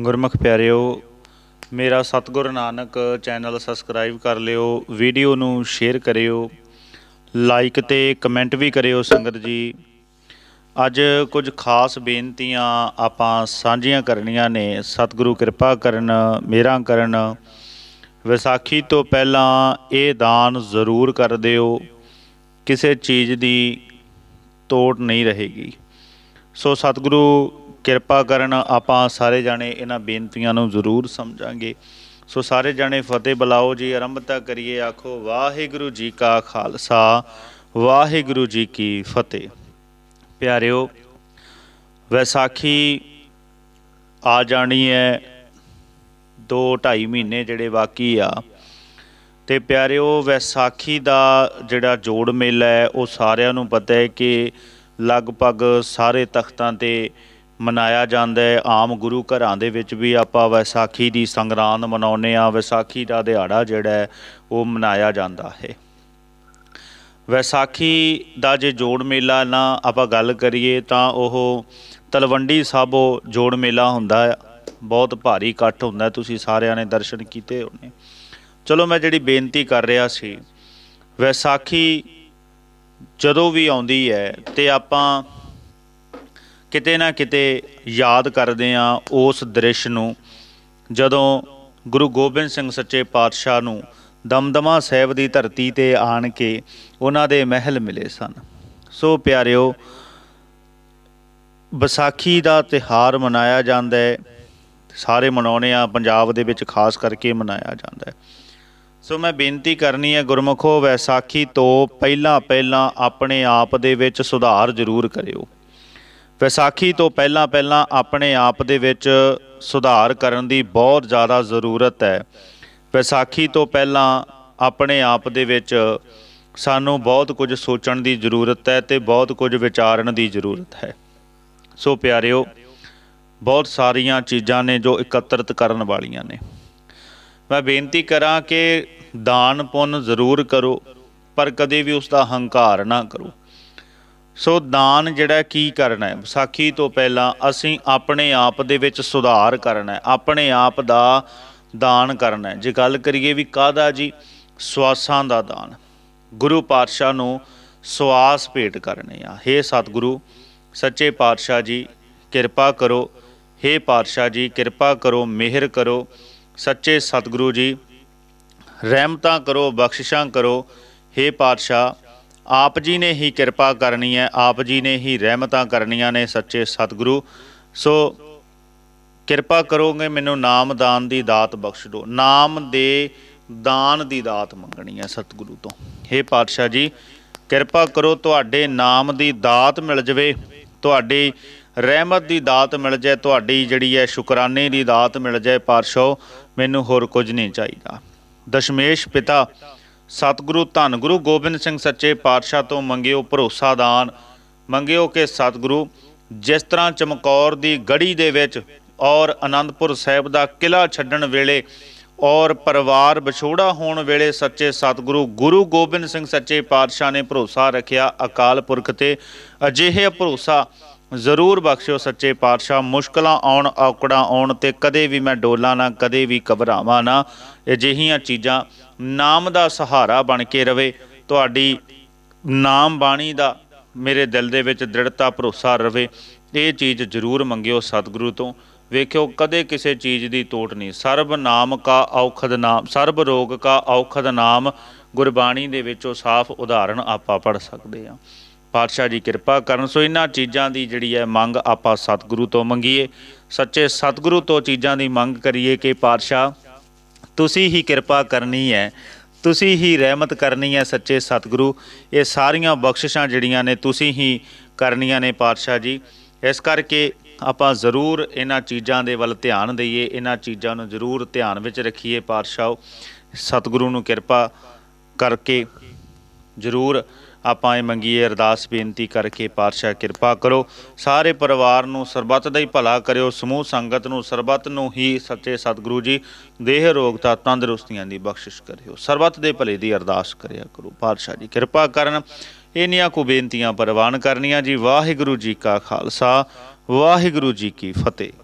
ਗੁਰਮੁਖ ਪਿਆਰਿਓ ਮੇਰਾ ਸਤਗੁਰ ਨਾਨਕ ਚੈਨਲ ਸਬਸਕ੍ਰਾਈਬ ਕਰ ਲਿਓ ਵੀਡੀਓ ਨੂੰ ਸ਼ੇਅਰ ਕਰਿਓ ਲਾਈਕ ਤੇ ਕਮੈਂਟ ਵੀ ਕਰਿਓ ਸੰਗਤ ਜੀ ਅੱਜ ਕੁਝ ਖਾਸ ਬੇਨਤੀਆਂ ਆਪਾਂ ਸਾਂਝੀਆਂ ਕਰਨੀਆਂ ਨੇ ਸਤਿਗੁਰੂ ਕਿਰਪਾ ਕਰਨ ਮੇਰਾ ਕਰਨ ਵਿਸਾਖੀ ਤੋਂ ਪਹਿਲਾਂ ਇਹ ਦਾਨ ਜ਼ਰੂਰ ਕਰ ਦਿਓ ਕਿਸੇ ਚੀਜ਼ ਦੀ ਤੋੜ ਨਹੀਂ ਰਹੇਗੀ ਸੋ ਸਤਿਗੁਰੂ ਕਿਰਪਾ ਕਰਨ ਆਪਾਂ ਸਾਰੇ ਜਾਣੇ ਇਹਨਾਂ ਬੇਨਤੀਆਂ ਨੂੰ ਜ਼ਰੂਰ ਸਮਝਾਂਗੇ ਸੋ ਸਾਰੇ ਜਾਣੇ ਫਤਿਹ ਬੁਲਾਓ ਜੀ ਆਰੰਭਤਾ ਕਰੀਏ ਆਖੋ ਵਾਹਿਗੁਰੂ ਜੀ ਕਾ ਖਾਲਸਾ ਵਾਹਿਗੁਰੂ ਜੀ ਕੀ ਫਤਿਹ ਪਿਆਰਿਓ ਵੈਸਾਖੀ ਆ ਜਾਣੀ ਹੈ 2 2.5 ਮਹੀਨੇ ਜਿਹੜੇ ਬਾਕੀ ਆ ਤੇ ਪਿਆਰਿਓ ਵੈਸਾਖੀ ਦਾ ਜਿਹੜਾ ਜੋੜ ਮੇਲਾ ਹੈ ਉਹ ਸਾਰਿਆਂ ਨੂੰ ਪਤਾ ਹੈ ਕਿ ਲਗਭਗ ਸਾਰੇ ਤਖਤਾਂ ਤੇ ਮਨਾਇਆ ਜਾਂਦਾ ਹੈ ਆਮ ਗੁਰੂ ਘਰਾਂ ਦੇ ਵਿੱਚ ਵੀ ਆਪਾਂ ਵਿਸਾਖੀ ਦੀ ਸੰਗਰਾਂਦ ਮਨਾਉਨੇ ਆ ਵਿਸਾਖੀ ਦਾ ਦਿਹਾੜਾ ਜਿਹੜਾ ਉਹ ਮਨਾਇਆ ਜਾਂਦਾ ਹੈ ਵਿਸਾਖੀ ਦਾ ਜੇ ਜੋੜ ਮੇਲਾ ਨਾ ਆਪਾਂ ਗੱਲ ਕਰੀਏ ਤਾਂ ਉਹ ਤਲਵੰਡੀ ਸਾਬੋ ਜੋੜ ਮੇਲਾ ਹੁੰਦਾ ਹੈ ਬਹੁਤ ਭਾਰੀ ਇਕੱਠ ਹੁੰਦਾ ਤੁਸੀਂ ਸਾਰਿਆਂ ਨੇ ਦਰਸ਼ਨ ਕੀਤੇ ਹੋਣੇ ਚਲੋ ਮੈਂ ਜਿਹੜੀ ਬੇਨਤੀ ਕਰ ਰਿਹਾ ਸੀ ਵਿਸਾਖੀ ਜਦੋਂ ਵੀ ਆਉਂਦੀ ਹੈ ਤੇ ਆਪਾਂ ਕਿਤੇ ਨਾ ਕਿਤੇ ਯਾਦ ਕਰਦੇ ਆ ਉਸ ਦ੍ਰਿਸ਼ ਨੂੰ ਜਦੋਂ ਗੁਰੂ ਗੋਬਿੰਦ ਸਿੰਘ ਸੱਚੇ ਪਾਤਸ਼ਾਹ ਨੂੰ ਦਮਦਮਾ ਸਾਹਿਬ ਦੀ ਧਰਤੀ ਤੇ ਆਣ ਕੇ ਉਹਨਾਂ ਦੇ ਮਹਿਲ ਮਿਲੇ ਸਨ ਸੋ ਪਿਆਰਿਓ ਵਿਸਾਖੀ ਦਾ ਤਿਹਾਰ ਮਨਾਇਆ ਜਾਂਦਾ ਹੈ ਸਾਰੇ ਮਨਾਉਨੇ ਆ ਪੰਜਾਬ ਦੇ ਵਿੱਚ ਖਾਸ ਕਰਕੇ ਮਨਾਇਆ ਜਾਂਦਾ ਹੈ ਸੋ ਮੈਂ ਬੇਨਤੀ ਕਰਨੀ ਹੈ ਗੁਰਮਖੋ ਵਿਸਾਖੀ ਤੋਂ ਪਹਿਲਾਂ ਪਹਿਲਾਂ ਆਪਣੇ ਆਪ ਦੇ ਵਿੱਚ ਸੁਧਾਰ ਜ਼ਰੂਰ ਕਰਿਓ ਵਿਸਾਖੀ ਤੋਂ ਪਹਿਲਾਂ ਪਹਿਲਾਂ ਆਪਣੇ ਆਪ ਦੇ ਵਿੱਚ ਸੁਧਾਰ ਕਰਨ ਦੀ ਬਹੁਤ ਜ਼ਿਆਦਾ ਜ਼ਰੂਰਤ ਹੈ ਵਿਸਾਖੀ ਤੋਂ ਪਹਿਲਾਂ ਆਪਣੇ ਆਪ ਦੇ ਵਿੱਚ ਸਾਨੂੰ ਬਹੁਤ ਕੁਝ ਸੋਚਣ ਦੀ ਜ਼ਰੂਰਤ ਹੈ ਤੇ ਬਹੁਤ ਕੁਝ ਵਿਚਾਰਨ ਦੀ ਜ਼ਰੂਰਤ ਹੈ ਸੋ ਪਿਆਰਿਓ ਬਹੁਤ ਸਾਰੀਆਂ ਚੀਜ਼ਾਂ ਨੇ ਜੋ ਇਕੱਤਰਿਤ ਕਰਨ ਵਾਲੀਆਂ ਨੇ ਮੈਂ ਬੇਨਤੀ ਕਰਾਂ ਕਿ ਦਾਨ ਪੁੰਨ ਜ਼ਰੂਰ ਕਰੋ ਪਰ ਕਦੇ ਵੀ ਉਸ ਦਾ ਹੰਕਾਰ ਨਾ ਕਰੋ ਸੋ ਦਾਨ ਜਿਹੜਾ ਕੀ ਕਰਨਾ ਹੈ ਵਿਸਾਖੀ ਤੋਂ ਪਹਿਲਾਂ ਅਸੀਂ ਆਪਣੇ ਆਪ ਦੇ ਵਿੱਚ ਸੁਧਾਰ ਕਰਨਾ ਹੈ ਆਪਣੇ ਆਪ ਦਾ ਦਾਨ ਕਰਨਾ ਹੈ ਜੇ ਗੱਲ ਕਰੀਏ ਵੀ ਕਾਹਦਾ ਜੀ ਸਵਾਸਾਂ ਦਾ ਦਾਨ ਗੁਰੂ ਪਾਤਸ਼ਾਹ ਨੂੰ ਸਵਾਸ ਭੇਟ ਕਰਨੇ ਆ हे ਸਤਿਗੁਰੂ ਸੱਚੇ ਪਾਤਸ਼ਾਹ ਜੀ ਕਿਰਪਾ ਕਰੋ हे ਪਾਤਸ਼ਾਹ ਜੀ ਕਿਰਪਾ ਕਰੋ ਮਿਹਰ ਕਰੋ ਸੱਚੇ ਸਤਿਗੁਰੂ ਜੀ ਰਹਿਮਤਾਂ ਕਰੋ ਬਖਸ਼ਿਸ਼ਾਂ ਕਰੋ हे ਪਾਤਸ਼ਾਹ ਆਪ ਜੀ ਨੇ ਹੀ ਕਿਰਪਾ ਕਰਨੀ ਹੈ ਆਪ ਜੀ ਨੇ ਹੀ ਰਹਿਮਤਾਂ ਕਰਨੀਆਂ ਨੇ ਸੱਚੇ ਸਤਿਗੁਰੂ ਸੋ ਕਿਰਪਾ ਕਰੋਗੇ ਮੈਨੂੰ ਨਾਮ ਦਾਨ ਦੀ ਦਾਤ ਬਖਸ਼ ਦਿਓ ਨਾਮ ਦੇ ਦਾਨ ਦੀ ਦਾਤ ਮੰਗਣੀ ਹੈ ਸਤਿਗੁਰੂ ਤੋਂ हे ਪਾਤਸ਼ਾਹ ਜੀ ਕਿਰਪਾ ਕਰੋ ਤੁਹਾਡੇ ਨਾਮ ਦੀ ਦਾਤ ਮਿਲ ਜਵੇ ਤੁਹਾਡੀ ਰਹਿਮਤ ਦੀ ਦਾਤ ਮਿਲ ਜਾਏ ਤੁਹਾਡੀ ਜਿਹੜੀ ਹੈ ਸ਼ੁਕਰਾਨੇ ਦੀ ਦਾਤ ਮਿਲ ਜਾਏ ਪਾਤਸ਼ਾਹ ਮੈਨੂੰ ਹੋਰ ਕੁਝ ਨਹੀਂ ਚਾਹੀਦਾ ਦਸ਼ਮੇਸ਼ ਪਿਤਾ ਸਤਿਗੁਰੂ ਧੰਨ ਗੁਰੂ ਗੋਬਿੰਦ ਸਿੰਘ ਸੱਚੇ ਪਾਤਸ਼ਾਹ ਤੋਂ ਮੰਗਿਓ ਭਰੋਸਾ ਦਾਨ ਮੰਗਿਓ ਕਿ ਸਤਿਗੁਰੂ ਜਿਸ ਤਰ੍ਹਾਂ ਚਮਕੌਰ ਦੀ ਗੜੀ ਦੇ ਵਿੱਚ ਔਰ ਆਨੰਦਪੁਰ ਸਾਹਿਬ ਦਾ ਕਿਲਾ ਛੱਡਣ ਵੇਲੇ ਔਰ ਪਰਿਵਾਰ ਵਿਛੋੜਾ ਹੋਣ ਵੇਲੇ ਸੱਚੇ ਸਤਿਗੁਰੂ ਗੁਰੂ ਗੋਬਿੰਦ ਸਿੰਘ ਸੱਚੇ ਪਾਤਸ਼ਾਹ ਨੇ ਭਰੋਸਾ ਰੱਖਿਆ ਅਕਾਲ ਪੁਰਖ ਤੇ ਅਜਿਹੇ ਭਰੋਸਾ ਜ਼ਰੂਰ ਬਖਸ਼ਿਓ ਸੱਚੇ ਪਾਤਸ਼ਾਹ ਮੁਸ਼ਕਲਾਂ ਆਉਣ ਔਕੜਾਂ ਆਉਣ ਤੇ ਕਦੇ ਵੀ ਮੈਂ ਡੋਲਾ ਨਾ ਕਦੇ ਵੀ ਘਬਰਾਵਾਂ ਨਾ ਅਜਿਹੀਆਂ ਚੀਜ਼ਾਂ ਨਾਮ ਦਾ ਸਹਾਰਾ ਬਣ ਕੇ ਰਵੇ ਤੁਹਾਡੀ ਨਾਮ ਬਾਣੀ ਦਾ ਮੇਰੇ ਦਿਲ ਦੇ ਵਿੱਚ ਦ੍ਰਿੜਤਾ ਭਰੋਸਾ ਰਵੇ ਇਹ ਚੀਜ਼ ਜ਼ਰੂਰ ਮੰਗਿਓ ਸਤਿਗੁਰੂ ਤੋਂ ਵੇਖਿਓ ਕਦੇ ਕਿਸੇ ਚੀਜ਼ ਦੀ ਤੋਟ ਨਹੀਂ ਸਰਬ ਨਾਮ ਕਾ ਔਖਦ ਨਾਮ ਸਰਬ ਰੋਗ ਕਾ ਔਖਦ ਨਾਮ ਗੁਰਬਾਣੀ ਦੇ ਵਿੱਚੋਂ ਸਾਫ਼ ਉਦਾਹਰਣ ਆਪਾਂ ਪੜ ਸਕਦੇ ਆ ਪਾਤਸ਼ਾਹ ਜੀ ਕਿਰਪਾ ਕਰਨ ਸੋ ਇਹਨਾਂ ਚੀਜ਼ਾਂ ਦੀ ਜਿਹੜੀ ਹੈ ਮੰਗ ਆਪਾਂ ਸਤਿਗੁਰੂ ਤੋਂ ਮੰਗੀਏ ਸੱਚੇ ਸਤਿਗੁਰੂ ਤੋਂ ਚੀਜ਼ਾਂ ਦੀ ਮੰਗ ਕਰੀਏ ਕਿ ਪਾਤਸ਼ਾਹ ਤੁਸੀਂ ਹੀ ਕਿਰਪਾ ਕਰਨੀ ਹੈ ਤੁਸੀਂ ਹੀ ਰਹਿਮਤ ਕਰਨੀ ਹੈ ਸੱਚੇ ਸਤਿਗੁਰੂ ਇਹ ਸਾਰੀਆਂ ਬਖਸ਼ਿਸ਼ਾਂ ਜਿਹੜੀਆਂ ਨੇ ਤੁਸੀਂ ਹੀ ਕਰਨੀਆਂ ਨੇ ਪਾਤਸ਼ਾਹ ਜੀ ਇਸ ਕਰਕੇ ਆਪਾਂ ਜ਼ਰੂਰ ਇਹਨਾਂ ਚੀਜ਼ਾਂ ਦੇ ਵੱਲ ਧਿਆਨ ਦਈਏ ਇਹਨਾਂ ਚੀਜ਼ਾਂ ਨੂੰ ਜ਼ਰੂਰ ਧਿਆਨ ਵਿੱਚ ਰੱਖੀਏ ਪਾਤਸ਼ਾਹ ਸਤਿਗੁਰੂ ਨੂੰ ਕਿਰਪਾ ਕਰਕੇ ਜ਼ਰੂਰ ਆਪਾਂ ਇਹ ਮੰਗੀਏ ਅਰਦਾਸ ਬੇਨਤੀ ਕਰਕੇ ਪਾਤਸ਼ਾਹ ਕਿਰਪਾ ਕਰੋ ਸਾਰੇ ਪਰਿਵਾਰ ਨੂੰ ਸਰਬੱਤ ਦਾ ਹੀ ਭਲਾ ਕਰਿਓ ਸਮੂਹ ਸੰਗਤ ਨੂੰ ਸਰਬੱਤ ਨੂੰ ਹੀ ਸੱਚੇ ਸਤਿਗੁਰੂ ਜੀ ਦੇਹ ਰੋਗ ਤਾਂ ਤੰਦਰੁਸਤੀਆਂ ਦੀ ਬਖਸ਼ਿਸ਼ ਕਰਿਓ ਸਰਬੱਤ ਦੇ ਭਲੇ ਦੀ ਅਰਦਾਸ ਕਰਿਆ ਕਰੋ ਪਾਤਸ਼ਾਹ ਜੀ ਕਿਰਪਾ ਕਰਨ ਇਹਨੀਆਂ ਕੋ ਬੇਨਤੀਆਂ ਪ੍ਰਵਾਨ ਕਰਨੀਆਂ ਜੀ ਵਾਹਿਗੁਰੂ ਜੀ ਕਾ ਖਾਲਸਾ ਵਾਹਿਗੁਰੂ ਜੀ ਕੀ ਫਤਿਹ